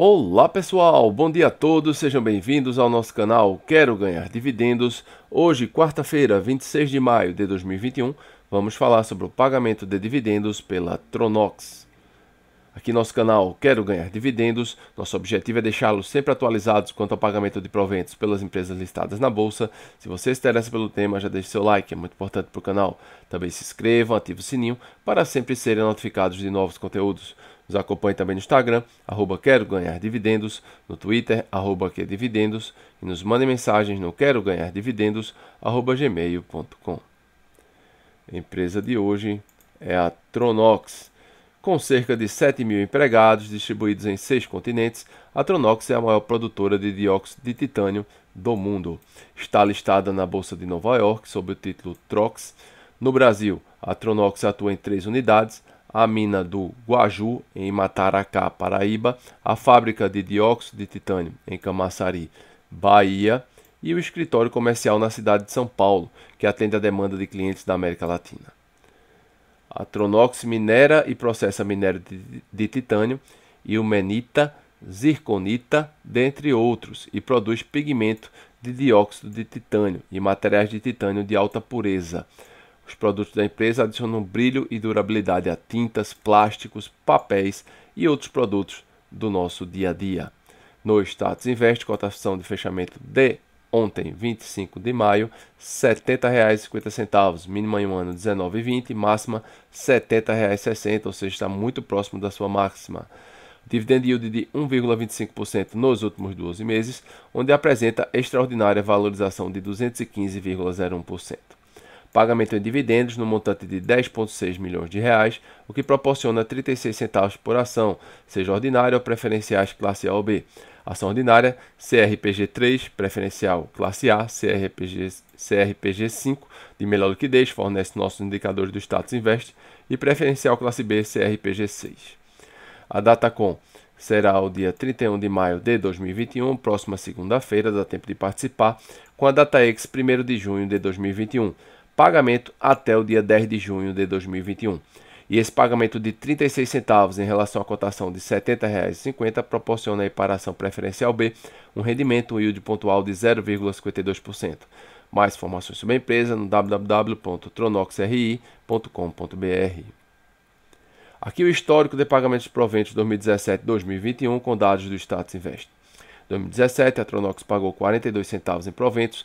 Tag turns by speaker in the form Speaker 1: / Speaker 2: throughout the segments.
Speaker 1: Olá pessoal, bom dia a todos, sejam bem-vindos ao nosso canal Quero Ganhar Dividendos. Hoje, quarta-feira, 26 de maio de 2021, vamos falar sobre o pagamento de dividendos pela Tronox. Aqui nosso canal Quero Ganhar Dividendos, nosso objetivo é deixá-los sempre atualizados quanto ao pagamento de proventos pelas empresas listadas na Bolsa. Se você se interessa pelo tema, já deixe seu like, é muito importante para o canal. Também se inscrevam, ative o sininho para sempre serem notificados de novos conteúdos. Nos acompanhe também no Instagram, arroba quero ganhar dividendos, no Twitter, arroba que dividendos, e nos mande mensagens no quero ganhar dividendos, arroba gmail.com. A empresa de hoje é a Tronox. Com cerca de 7 mil empregados distribuídos em seis continentes, a Tronox é a maior produtora de dióxido de titânio do mundo. Está listada na Bolsa de Nova York sob o título Trox. No Brasil, a Tronox atua em três unidades: a mina do Guaju, em Mataracá, Paraíba, a fábrica de dióxido de titânio, em Camaçari, Bahia, e o escritório comercial na cidade de São Paulo, que atende a demanda de clientes da América Latina. A Tronox minera e processa minério de, de titânio, ilmenita, zirconita, dentre outros, e produz pigmento de dióxido de titânio e materiais de titânio de alta pureza. Os produtos da empresa adicionam brilho e durabilidade a tintas, plásticos, papéis e outros produtos do nosso dia a dia. No Status Invest, cotação de fechamento de ontem, 25 de maio, R$ 70,50, mínima em um ano 19,20, máxima R$ 70,60, ou seja, está muito próximo da sua máxima. Dividend yield de 1,25% nos últimos 12 meses, onde apresenta extraordinária valorização de 215,01% pagamento em dividendos no montante de 10,6 milhões de reais, o que proporciona 36 centavos por ação, seja ordinária ou preferenciais classe A ou B. Ação ordinária CRPG 3, preferencial classe A, CRPG, CRPG 5, de melhor liquidez, fornece nossos indicadores do status invest, e preferencial classe B, CRPG 6. A data com será o dia 31 de maio de 2021, próxima segunda-feira, dá tempo de participar, com a data ex 1 de junho de 2021 pagamento até o dia 10 de junho de 2021. E esse pagamento de 36 centavos em relação à cotação de R$ 70,50 proporciona aí para a ação preferencial B um rendimento um yield pontual de 0,52%. Mais informações sobre a empresa no www.tronoxri.com.br. Aqui o histórico de pagamentos de proventos 2017-2021 com dados do Status Invest. 2017, a Tronox pagou 42 centavos em proventos,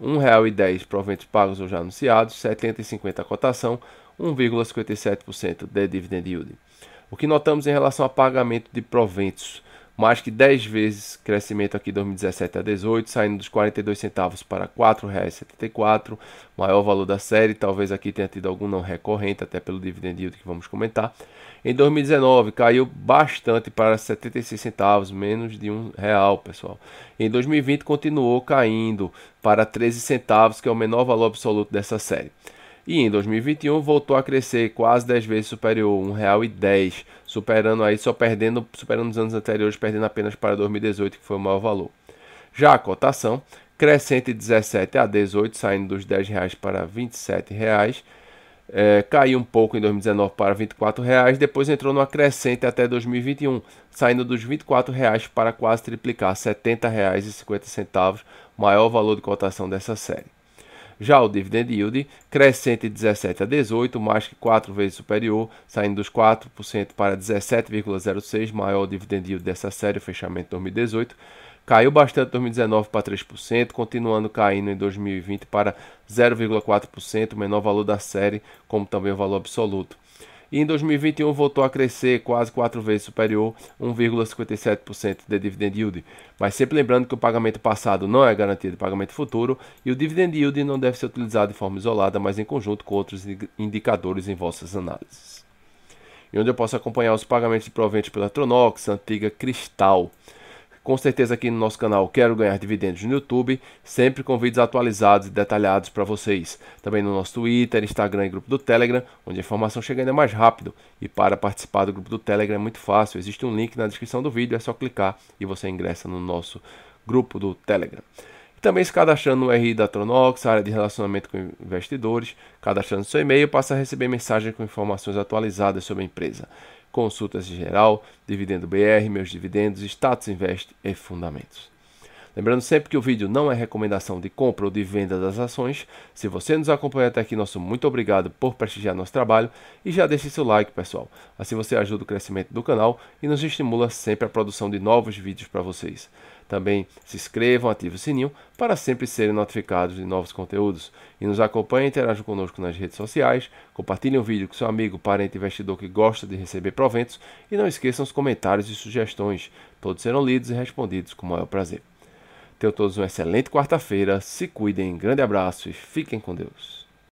Speaker 1: R$ 1,10 proventos pagos ou já anunciados, 70,50 a cotação, 1,57% de dividend yield. O que notamos em relação a pagamento de proventos mais que 10 vezes crescimento aqui 2017 a 18, saindo dos 42 centavos para R$ 4,74, maior valor da série, talvez aqui tenha tido algum não recorrente, até pelo dividend yield que vamos comentar. Em 2019 caiu bastante para 76 centavos, menos de um real, pessoal. Em 2020 continuou caindo para 13 centavos, que é o menor valor absoluto dessa série e em 2021 voltou a crescer quase 10 vezes superior, R$ 1,10, superando aí só perdendo, superando os anos anteriores, perdendo apenas para 2018, que foi o maior valor. Já a cotação, crescente de 17 a 18, saindo dos R$ reais para R$ 27. Reais, é, caiu um pouco em 2019 para R$ 24,00, depois entrou numa crescente até 2021, saindo dos R$ 24,00 para quase triplicar R$ 70,50, maior valor de cotação dessa série. Já o dividend yield crescente de 17 a 18, mais que 4 vezes superior, saindo dos 4% para 17,06, maior dividend yield dessa série, fechamento de 2018. Caiu bastante em 2019 para 3%, continuando caindo em 2020 para 0,4%, menor valor da série, como também o valor absoluto e em 2021 voltou a crescer quase quatro vezes superior, 1,57% de dividend yield. Mas sempre lembrando que o pagamento passado não é garantia de pagamento futuro e o dividend yield não deve ser utilizado de forma isolada, mas em conjunto com outros indicadores em vossas análises. E onde eu posso acompanhar os pagamentos de proventos pela Tronox, antiga Cristal. Com certeza aqui no nosso canal Quero Ganhar Dividendos no YouTube, sempre com vídeos atualizados e detalhados para vocês. Também no nosso Twitter, Instagram e grupo do Telegram, onde a informação chega ainda mais rápido. E para participar do grupo do Telegram é muito fácil, existe um link na descrição do vídeo, é só clicar e você ingressa no nosso grupo do Telegram também se cadastrando no RI da Tronox, área de relacionamento com investidores, cadastrando seu e-mail, passa a receber mensagem com informações atualizadas sobre a empresa consultas em geral, Dividendo BR, meus dividendos, Status Invest e Fundamentos. Lembrando sempre que o vídeo não é recomendação de compra ou de venda das ações. Se você nos acompanha até aqui, nosso muito obrigado por prestigiar nosso trabalho e já deixe seu like, pessoal. Assim você ajuda o crescimento do canal e nos estimula sempre a produção de novos vídeos para vocês. Também se inscrevam, ativem o sininho para sempre serem notificados de novos conteúdos. E nos acompanhem e interajam conosco nas redes sociais. Compartilhem o vídeo com seu amigo, parente investidor que gosta de receber proventos. E não esqueçam os comentários e sugestões. Todos serão lidos e respondidos com o maior prazer. Tenham todos uma excelente quarta-feira. Se cuidem. Grande abraço e fiquem com Deus.